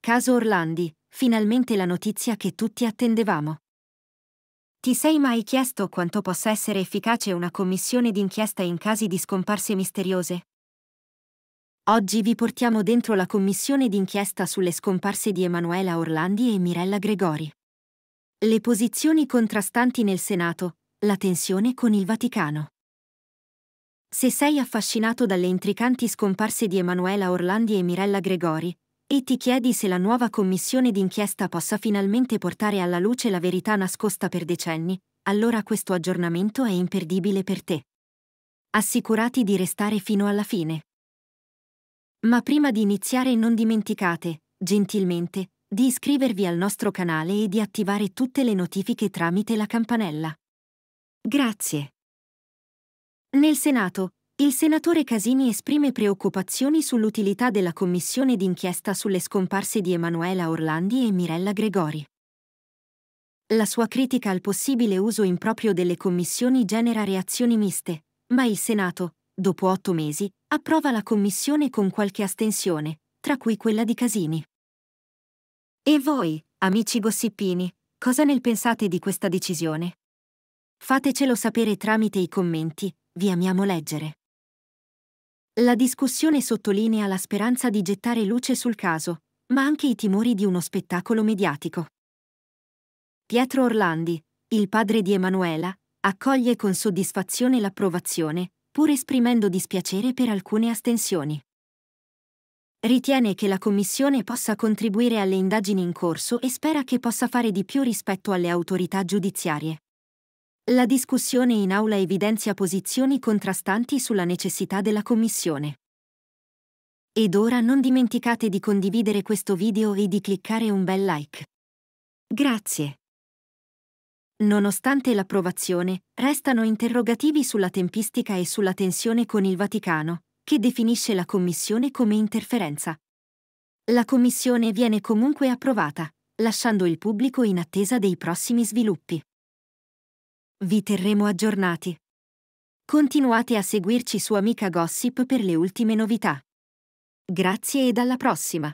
Caso Orlandi, finalmente la notizia che tutti attendevamo. Ti sei mai chiesto quanto possa essere efficace una commissione d'inchiesta in casi di scomparse misteriose? Oggi vi portiamo dentro la commissione d'inchiesta sulle scomparse di Emanuela Orlandi e Mirella Gregori. Le posizioni contrastanti nel Senato, la tensione con il Vaticano. Se sei affascinato dalle intricanti scomparse di Emanuela Orlandi e Mirella Gregori, e ti chiedi se la nuova commissione d'inchiesta possa finalmente portare alla luce la verità nascosta per decenni, allora questo aggiornamento è imperdibile per te. Assicurati di restare fino alla fine. Ma prima di iniziare non dimenticate, gentilmente, di iscrivervi al nostro canale e di attivare tutte le notifiche tramite la campanella. Grazie. Nel Senato, il senatore Casini esprime preoccupazioni sull'utilità della commissione d'inchiesta sulle scomparse di Emanuela Orlandi e Mirella Gregori. La sua critica al possibile uso improprio delle commissioni genera reazioni miste, ma il Senato, dopo otto mesi, approva la commissione con qualche astensione, tra cui quella di Casini. E voi, amici gossipini, cosa ne pensate di questa decisione? Fatecelo sapere tramite i commenti, vi amiamo leggere. La discussione sottolinea la speranza di gettare luce sul caso, ma anche i timori di uno spettacolo mediatico. Pietro Orlandi, il padre di Emanuela, accoglie con soddisfazione l'approvazione, pur esprimendo dispiacere per alcune astensioni. Ritiene che la Commissione possa contribuire alle indagini in corso e spera che possa fare di più rispetto alle autorità giudiziarie. La discussione in aula evidenzia posizioni contrastanti sulla necessità della commissione. Ed ora non dimenticate di condividere questo video e di cliccare un bel like. Grazie. Nonostante l'approvazione, restano interrogativi sulla tempistica e sulla tensione con il Vaticano, che definisce la Commissione come interferenza. La Commissione viene comunque approvata, lasciando il pubblico in attesa dei prossimi sviluppi. Vi terremo aggiornati. Continuate a seguirci su Amica Gossip per le ultime novità. Grazie e alla prossima!